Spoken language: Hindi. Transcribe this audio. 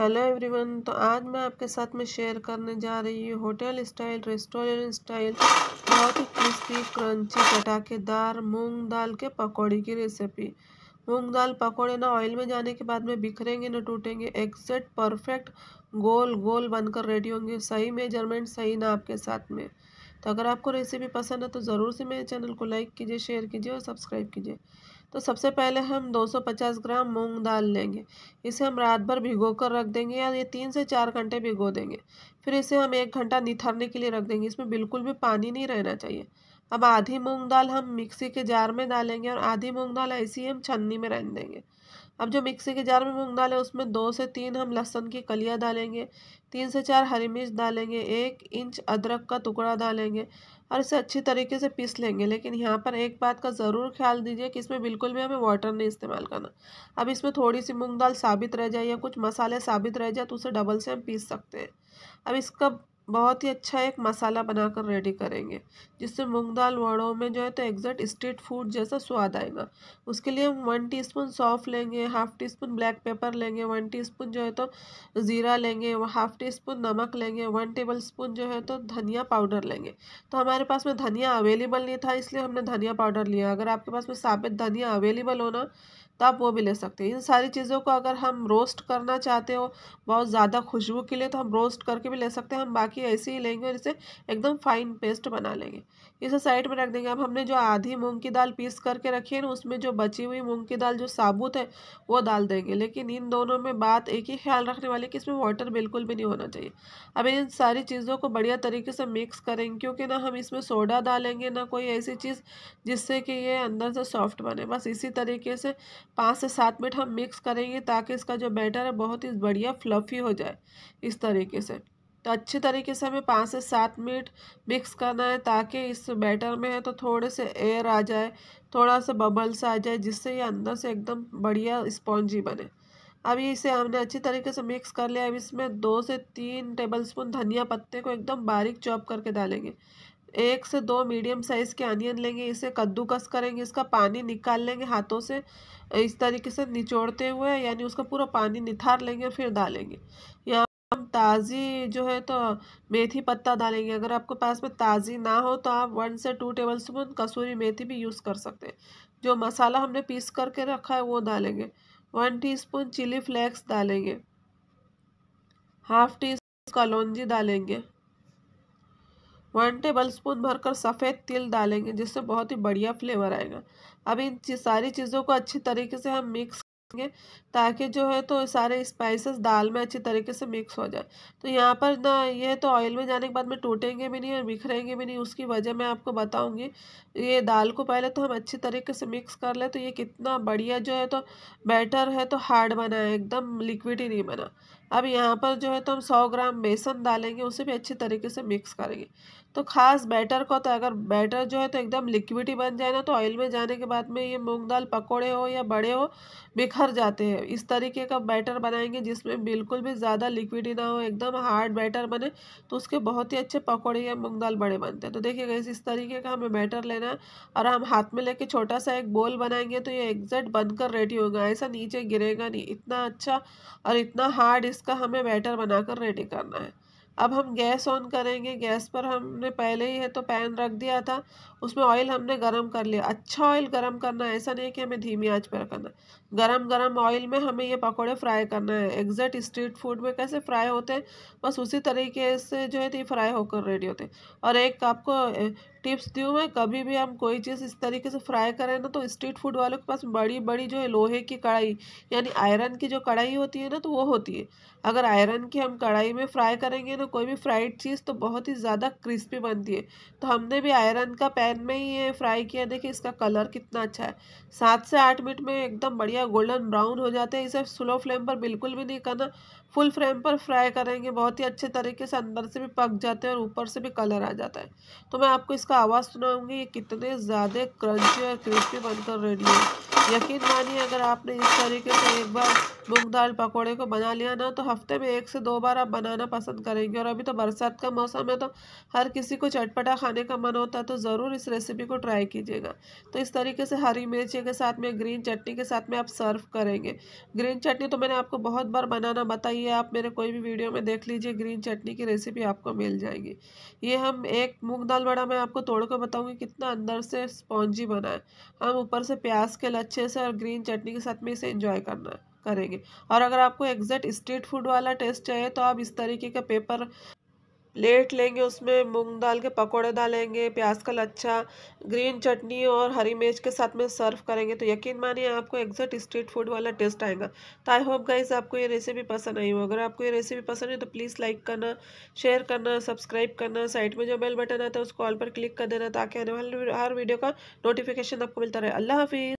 हेलो एवरीवन तो आज मैं आपके साथ में शेयर करने जा रही हूँ होटल स्टाइल रेस्टोरेंट स्टाइल बहुत ही क्रिस्पी क्रंची चटाकेदार मूंग दाल के पकौड़े की रेसिपी मूंग दाल पकौड़े ना ऑयल में जाने के बाद में बिखरेंगे ना टूटेंगे एग्जैक्ट परफेक्ट गोल गोल बनकर रेडी होंगे सही मेजरमेंट सही ना आपके साथ में तो अगर आपको रेसिपी पसंद है तो ज़रूर से मेरे चैनल को लाइक कीजिए शेयर कीजिए और सब्सक्राइब कीजिए तो सबसे पहले हम 250 ग्राम मूंग दाल लेंगे इसे हम रात भर भिगो कर रख देंगे या ये तीन से चार घंटे भिगो देंगे फिर इसे हम एक घंटा निथरने के लिए रख देंगे इसमें बिल्कुल भी पानी नहीं रहना चाहिए अब आधी मूंग दाल हम मिक्सी के जार में डालेंगे और आधी मूंग दाल ऐसी ही हम छन्नी में रहने देंगे अब जो मिक्सी के जार में मूंग दाल है उसमें दो से तीन हम लहसुन की कलियाँ डालेंगे तीन से चार हरी मिर्च डालेंगे एक इंच अदरक का टुकड़ा डालेंगे और इसे अच्छी तरीके से पीस लेंगे लेकिन यहाँ पर एक बात का ज़रूर ख्याल दीजिए कि इसमें बिल्कुल भी हमें वाटर नहीं इस्तेमाल करना अब इसमें थोड़ी सी मूंग दाल साबित रह जाए या कुछ मसाले साबित रह जाए तो उसे डबल से हम पीस सकते हैं अब इसका बहुत ही अच्छा एक मसाला बनाकर रेडी करेंगे जिससे मूंग दाल वड़ों में जो है तो एग्जैक्ट स्ट्रीट फूड जैसा स्वाद आएगा उसके लिए हम वन टीस्पून सौंफ लेंगे half teaspoon black pepper लेंगे वन टीस्पून जो है तो ज़ीरा लेंगे हाफ़ टी स्पून नमक लेंगे वन टेबल स्पून जो है तो धनिया पाउडर लेंगे तो हमारे पास में धनिया अवेलेबल नहीं था इसलिए हमने धनिया पाउडर लिया अगर आपके पास में साबित धनिया अवेलेबल होना तो आप वो भी ले सकते हैं इन सारी चीज़ों को अगर हम रोस्ट करना चाहते हो बहुत ज़्यादा खुशबू के लिए तो हम रोस्ट करके भी ले सकते हैं हम बाकी की ऐसे ही लेंगे और इसे एकदम फाइन पेस्ट बना लेंगे इसे साइड में रख देंगे अब हमने जो आधी मूंग की दाल पीस करके रखी है ना उसमें जो बची हुई मूंग की दाल जो साबुत है वो डाल देंगे लेकिन इन दोनों में बात एक ही ख्याल रखने वाली है कि इसमें वाटर बिल्कुल भी नहीं होना चाहिए अब इन सारी चीज़ों को बढ़िया तरीके से मिक्स करेंगे क्योंकि ना हम इसमें सोडा डालेंगे ना कोई ऐसी चीज़ जिससे कि ये अंदर से सॉफ्ट बने बस इसी तरीके से पाँच से सात मिनट हम मिक्स करेंगे ताकि इसका जो बैटर है बहुत ही बढ़िया फ्लफ़ी हो जाए इस तरीके से तो अच्छे तरीके से हमें पाँच से सात मिनट मिक्स करना है ताकि इस बैटर में है तो थोड़े से एयर आ जाए थोड़ा सा बबल्स आ जाए जिससे ये अंदर से एकदम बढ़िया स्पॉन्जी बने अभी इसे हमने अच्छी तरीके से मिक्स कर लिया अब इसमें दो से तीन टेबलस्पून धनिया पत्ते को एकदम बारीक चॉप करके डालेंगे एक से दो मीडियम साइज़ के अनियन लेंगे इसे कद्दूकस करेंगे इसका पानी निकाल लेंगे हाथों से इस तरीके से निचोड़ते हुए यानी उसका पूरा पानी निथार लेंगे फिर डालेंगे या ताज़ी जो है तो मेथी पत्ता डालेंगे अगर आपके पास में ताज़ी ना हो तो आप वन से टू टेबल स्पून कसूरी मेथी भी यूज़ कर सकते हैं जो मसाला हमने पीस करके रखा है वो डालेंगे वन टीस्पून चिली फ्लेक्स डालेंगे हाफ टी स्पून कलौजी डालेंगे वन टेबल स्पून भरकर सफ़ेद तिल डालेंगे जिससे बहुत ही बढ़िया फ्लेवर आएगा अब इन सारी चीज़ों को अच्छी तरीके से हम मिक्स ताकि जो है तो सारे स्पाइसेस दाल में अच्छी तरीके से मिक्स हो जाए तो यहाँ पर ना ये तो ऑयल में जाने के बाद में टूटेंगे भी नहीं और बिखरेंगे भी नहीं उसकी वजह मैं आपको बताऊंगी ये दाल को पहले तो हम अच्छी तरीके से मिक्स कर ले तो ये कितना बढ़िया जो है तो बैटर है तो हार्ड बना है एकदम लिक्विड ही नहीं बना अब यहाँ पर जो है तो हम सौ ग्राम बेसन डालेंगे उसे भी अच्छे तरीके से मिक्स करेंगे तो ख़ास बैटर को तो अगर बैटर जो है तो एकदम लिक्विड ही बन जाए ना तो ऑयल में जाने के बाद में ये मूंग दाल पकोड़े हो या बड़े हो बिखर जाते हैं इस तरीके का बैटर बनाएंगे जिसमें बिल्कुल भी ज़्यादा लिक्विड ना हो एकदम हार्ड बैटर बने तो उसके बहुत ही अच्छे पकौड़े या मूँग दाल बड़े बनते हैं तो देखिएगा इस तरीके का हमें बैटर लेना है और हम हाथ में लेके छोटा सा एक बोल बनाएंगे तो ये एग्जैक्ट बनकर रेडी होगा ऐसा नीचे गिरेगा नहीं इतना अच्छा और इतना हार्ड इसका हमें बैटर बनाकर रेडी करना है अब हम गैस ऑन करेंगे गैस पर हमने पहले ही है तो पैन रख दिया था उसमें ऑयल हमने गरम कर लिया अच्छा ऑयल गरम करना है ऐसा नहीं कि हमें धीमी आंच पर करना गरम गरम ऑयल में हमें ये पकोड़े फ्राई करना है एग्जैक्ट स्ट्रीट फूड में कैसे फ्राई होते हैं बस उसी तरीके से जो है तो ये फ्राई होकर रेडी होते हैं और एक आपको टिप्स दी हूँ मैं कभी भी हम कोई चीज़ इस तरीके से फ्राई करें ना तो स्ट्रीट फूड वालों के पास बड़ी बड़ी जो है लोहे की कढ़ाई यानी आयरन की जो कढ़ाई होती है ना तो वो होती है अगर आयरन की हम कढ़ाई में फ्राई करेंगे ना कोई भी फ्राइड चीज़ तो बहुत ही ज़्यादा क्रिस्पी बनती है तो हमने भी आयरन का पैन में ही ये फ्राई किया देखिए इसका कलर कितना अच्छा है सात से आठ मिनट में एकदम बढ़िया गोल्डन ब्राउन हो जाते हैं इसे स्लो फ्लेम पर बिल्कुल भी नहीं करना फुल फ्लेम पर फ्राई करेंगे बहुत ही अच्छे तरीके से अंदर से भी पक जाते हैं और ऊपर से भी कलर आ जाता है तो मैं आपको इस इसका आवाज़ सुना होंगे ये कितने ज़्यादा क्रंची और क्रिस्पी बनकर रेडी है यकीन मानिए अगर आपने इस तरीके से एक बार मूंग दाल पकौड़े को बना लिया ना तो हफ्ते में एक से दो बार आप बनाना पसंद करेंगे और अभी तो बरसात का मौसम है तो हर किसी को चटपटा खाने का मन होता है तो ज़रूर इस रेसिपी को ट्राई कीजिएगा तो इस तरीके से हरी मिर्ची के साथ में ग्रीन चटनी के साथ में आप सर्व करेंगे ग्रीन चटनी तो मैंने आपको बहुत बार बनाना बताई है आप मेरे कोई भी वीडियो में देख लीजिए ग्रीन चटनी की रेसिपी आपको मिल जाएगी ये हम एक मूँग दाल बड़ा मैं आपको तोड़ कर बताऊँगी कितना अंदर से स्पॉन्जी बनाए हम ऊपर से प्याज के लच्छे से और ग्रीन चटनी के साथ में इसे इंजॉय करना है करेंगे और अगर आपको एग्जैक्ट स्ट्रीट फूड वाला टेस्ट चाहिए तो आप इस तरीके का पेपर प्लेट लेंगे उसमें मूंग दाल के पकोड़े डालेंगे प्याज का लच्छा ग्रीन चटनी और हरी मिर्च के साथ में सर्व करेंगे तो यकीन मानिए आपको एग्जैक्ट स्ट्रीट फूड वाला टेस्ट आएगा तो आई होप गाइज आपको ये रेसिपी पसंद आई हो अगर आपको ये रेसिपी पसंद है तो प्लीज़ लाइक करना शेयर करना सब्सक्राइब करना साइड में जो बेल बटन आता है उसको कॉल पर क्लिक कर देना ताकि आने वाले हर वीडियो का नोटिफिकेशन आपको मिलता रहे अल्लाह हाफिज़